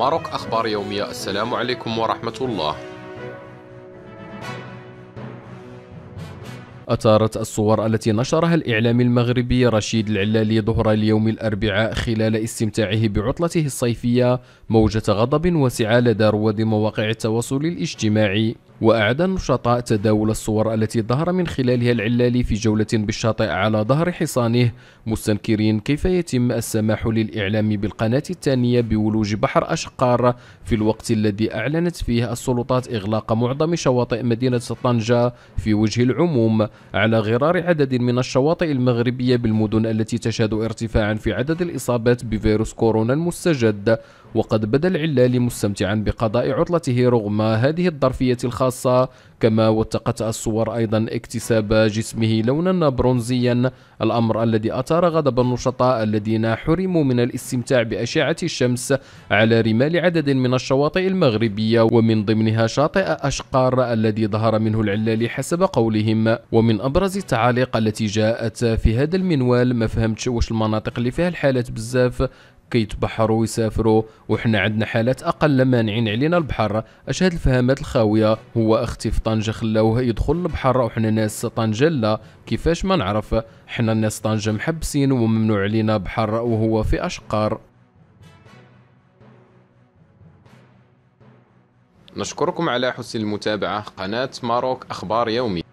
ماروك أخبار يومية السلام عليكم ورحمة الله أثارت الصور التي نشرها الإعلام المغربي رشيد العلالي ظهر اليوم الأربعاء خلال استمتاعه بعطلته الصيفية موجة غضب واسعة لدى رواد مواقع التواصل الاجتماعي وأعاد النشطاء تداول الصور التي ظهر من خلالها العلالي في جولة بالشاطئ على ظهر حصانه مستنكرين كيف يتم السماح للإعلام بالقناة الثانية بولوج بحر أشقار في الوقت الذي أعلنت فيه السلطات إغلاق معظم شواطئ مدينة طنجة في وجه العموم على غرار عدد من الشواطئ المغربية بالمدن التي تشهد ارتفاعا في عدد الإصابات بفيروس كورونا المستجد وقد بدا العلالي مستمتعا بقضاء عطلته رغم هذه الظرفية الخاصة كما وثقت الصور أيضا اكتساب جسمه لونا برونزيا الأمر الذي أثار غضب النشطاء الذين حرموا من الاستمتاع بأشعة الشمس على رمال عدد من الشواطئ المغربية ومن ضمنها شاطئ أشقار الذي ظهر منه العلالي حسب قولهم ومن أبرز التعاليق التي جاءت في هذا المنوال ما فهمتش واش المناطق اللي فيها الحالات بزاف كيتبحروا ويسافروا وحنا عندنا حالات اقل مانعين علينا البحر اش هاد الفهامات الخاويه هو اختي في طنجه خلاوه يدخل البحر وحنا ناس طنجه لا كيفاش ما نعرف حنا ناس طنجه محبسين وممنوع علينا بحر وهو في اشقار نشكركم على حسن المتابعه قناه ماروك اخبار يومي